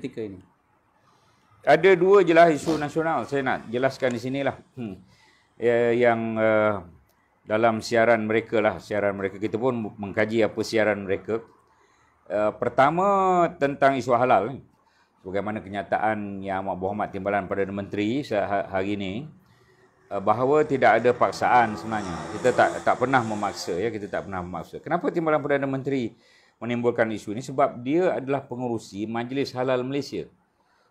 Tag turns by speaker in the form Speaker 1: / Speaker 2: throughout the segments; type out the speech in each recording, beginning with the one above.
Speaker 1: ketika ini? Ada dua jelas isu nasional saya nak jelaskan di sinilah. Hmm. Ya, yang uh, dalam siaran mereka lah, siaran mereka kita pun mengkaji apa siaran mereka. Uh, pertama tentang isu halal Bagaimana kenyataan yang amat berhormat timbalan pada menteri ha-, hari ini eh, bahawa tidak ada paksaan sebenarnya. Kita tak tak pernah memaksa ya, kita tak pernah memaksa. Kenapa timbalan Perdana Menteri menimbulkan isu ini sebab dia adalah pengurusi Majlis Halal Malaysia.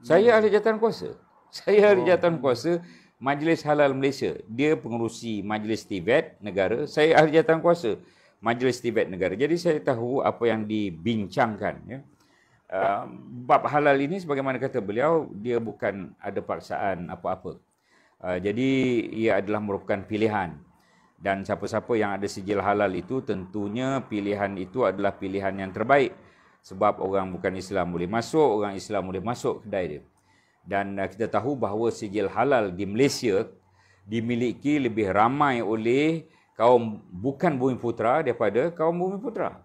Speaker 1: Hmm. Saya ahli jawatan kuasa. Saya ahli oh. jawatan kuasa Majlis Halal Malaysia. Dia pengurusi Majlis Tibet negara. Saya ahli jawatan kuasa Majlis Tibet negara. Jadi saya tahu apa yang dibincangkan ya. Um, bab halal ini sebagaimana kata beliau dia bukan ada paksaan apa-apa. Uh, jadi ia adalah merupakan pilihan dan siapa-siapa yang ada sijil halal itu tentunya pilihan itu adalah pilihan yang terbaik sebab orang bukan Islam boleh masuk orang Islam boleh masuk kedai dia dan uh, kita tahu bahawa sijil halal di Malaysia dimiliki lebih ramai oleh kaum bukan bumi putra daripada kaum bumi putra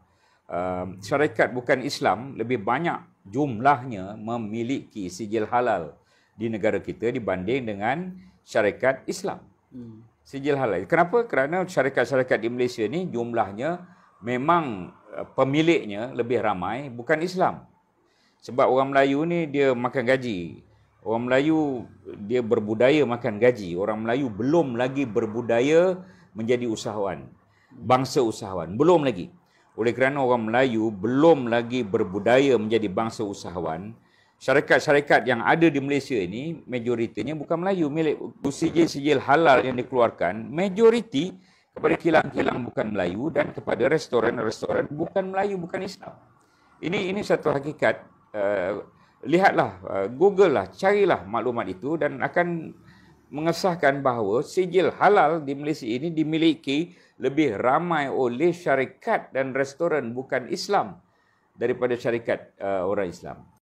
Speaker 1: um, syarikat bukan Islam lebih banyak jumlahnya memiliki sijil halal di negara kita dibanding dengan syarikat Islam hmm sijil halal. Kenapa? Kerana syarikat-syarikat di Malaysia ni jumlahnya memang eh, pemiliknya lebih ramai bukan Islam. Sebab orang Melayu ni dia makan gaji. Orang Melayu dia berbudaya makan gaji. Orang Melayu belum lagi berbudaya menjadi usahawan. Bangsa usahawan. Belum lagi. Oleh kerana orang Melayu belum lagi berbudaya menjadi bangsa usahawan, syarikat-syarikat yang ada di Malaysia ini majoritinya bukan Melayu milik sijil-sijil halal yang dikeluarkan majoriti kepada kilang-kilang bukan Melayu dan kepada restoran-restoran bukan Melayu bukan Islam. Ini ini satu hakikat. Uh, lihatlah uh, eh, Google lah carilah maklumat itu dan akan mengesahkan bahawa sijil halal di Malaysia ini dimiliki lebih ramai oleh syarikat dan restoran bukan Islam daripada syarikat uh, orang Islam.